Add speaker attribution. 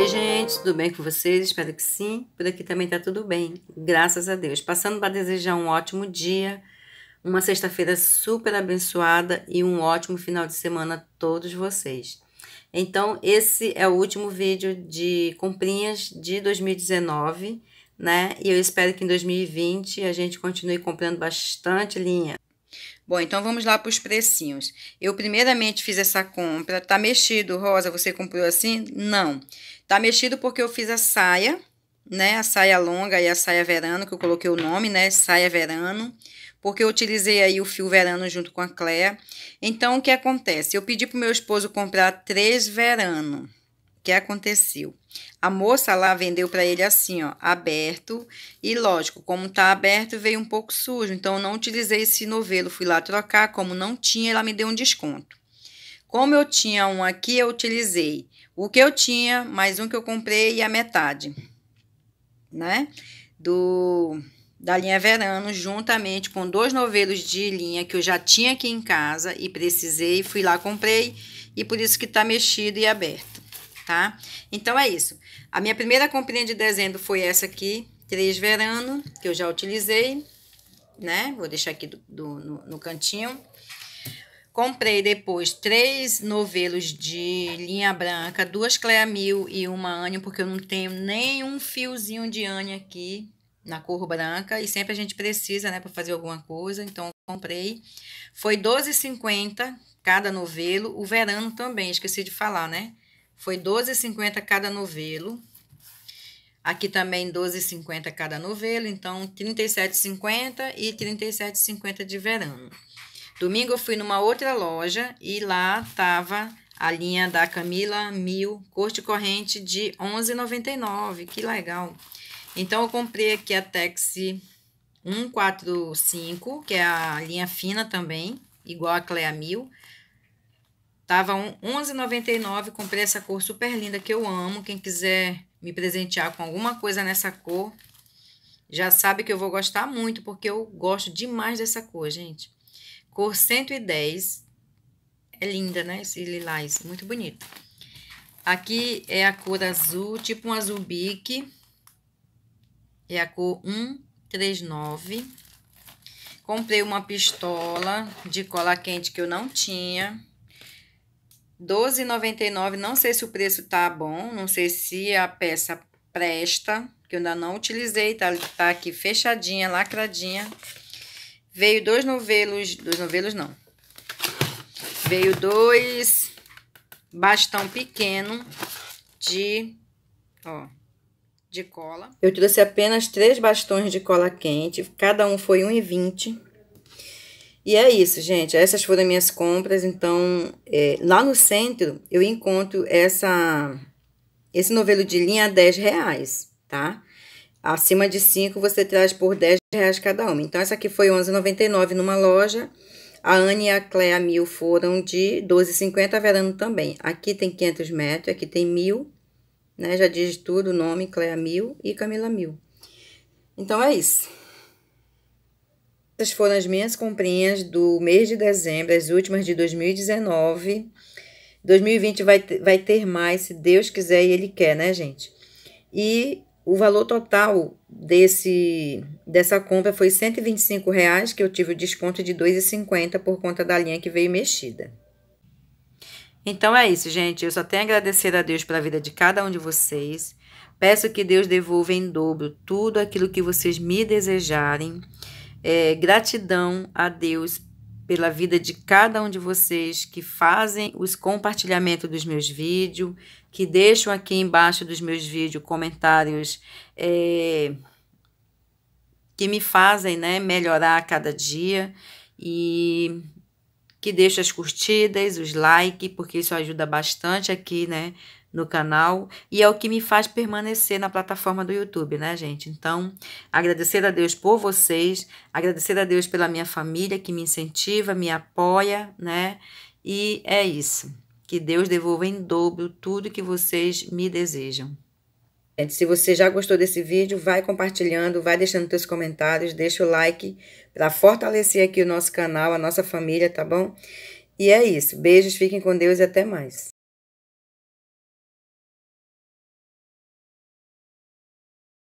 Speaker 1: Oi, gente, tudo bem com vocês? Espero que sim. Por aqui também tá tudo bem, graças a Deus. Passando para desejar um ótimo dia, uma sexta-feira super abençoada e um ótimo final de semana a todos vocês. Então, esse é o último vídeo de comprinhas de 2019, né? E eu espero que em 2020 a gente continue comprando bastante linha. Bom, então vamos lá para os precinhos. Eu primeiramente fiz essa compra. Tá mexido, Rosa? Você comprou assim? Não. Tá mexido porque eu fiz a saia, né? A saia longa e a saia verano, que eu coloquei o nome, né? Saia verano. Porque eu utilizei aí o fio verano junto com a Cléa. Então, o que acontece? Eu pedi pro meu esposo comprar três verano que aconteceu? A moça lá vendeu para ele assim, ó, aberto. E lógico, como tá aberto, veio um pouco sujo. Então, eu não utilizei esse novelo. Fui lá trocar. Como não tinha, ela me deu um desconto. Como eu tinha um aqui, eu utilizei o que eu tinha, mais um que eu comprei e a metade, né? Do da linha Verano, juntamente com dois novelos de linha que eu já tinha aqui em casa e precisei, fui lá, comprei, e por isso que tá mexido e aberto tá? Então é isso. A minha primeira comprinha de dezembro foi essa aqui, três verano, que eu já utilizei, né? Vou deixar aqui do, do no, no, cantinho. Comprei depois três novelos de linha branca, duas Clea Mil e uma Anion, porque eu não tenho nenhum fiozinho de Anion aqui na cor branca e sempre a gente precisa, né, para fazer alguma coisa. Então comprei. Foi 12,50 cada novelo, o verano também, esqueci de falar, né? Foi 12,50 cada novelo. Aqui também 12,50 cada novelo, então 37,50 e 37,50 de verão. Domingo eu fui numa outra loja e lá tava a linha da Camila Mil, cor de corrente de 11,99. Que legal. Então eu comprei aqui a Texi 145, que é a linha fina também, igual a Clea Mil. Tava R$ 11,99, comprei essa cor super linda que eu amo. Quem quiser me presentear com alguma coisa nessa cor, já sabe que eu vou gostar muito, porque eu gosto demais dessa cor, gente. Cor 110. É linda, né? Esse lilás, muito bonito. Aqui é a cor azul, tipo um azul bique. É a cor 139. Comprei uma pistola de cola quente que eu não tinha. 12,99. Não sei se o preço tá bom, não sei se a peça presta, que eu ainda não utilizei, tá, tá aqui fechadinha, lacradinha. Veio dois novelos, dois novelos não. Veio dois bastão pequeno de, ó, de cola. Eu trouxe apenas três bastões de cola quente, cada um foi 1,20 e é isso, gente. Essas foram minhas compras. Então, é, lá no centro, eu encontro essa, esse novelo de linha a 10 reais, tá? Acima de 5, você traz por 10 reais cada uma. Então, essa aqui foi R$11,99 numa loja. A Anne e a Cléa Mil foram de 12,50 verano também. Aqui tem 500 metros, aqui tem mil, né? Já diz tudo, nome, Cléa Mil e Camila Mil. Então, é isso. Essas foram as minhas comprinhas do mês de dezembro, as últimas de 2019. 2020 vai, vai ter mais, se Deus quiser e Ele quer, né, gente? E o valor total desse dessa compra foi R$ 125,00, que eu tive o desconto de R$ 2,50 por conta da linha que veio mexida. Então é isso, gente. Eu só tenho a agradecer a Deus pela vida de cada um de vocês. Peço que Deus devolva em dobro tudo aquilo que vocês me desejarem é, gratidão a Deus pela vida de cada um de vocês que fazem os compartilhamentos dos meus vídeos, que deixam aqui embaixo dos meus vídeos comentários é, que me fazem né, melhorar a cada dia. E que deixe as curtidas, os likes, porque isso ajuda bastante aqui, né, no canal, e é o que me faz permanecer na plataforma do YouTube, né, gente? Então, agradecer a Deus por vocês, agradecer a Deus pela minha família que me incentiva, me apoia, né? E é isso. Que Deus devolva em dobro tudo que vocês me desejam. É, se você já gostou desse vídeo, vai compartilhando, vai deixando seus comentários, deixa o like para fortalecer aqui o nosso canal, a nossa família, tá bom? E é isso. Beijos, fiquem com Deus e até mais.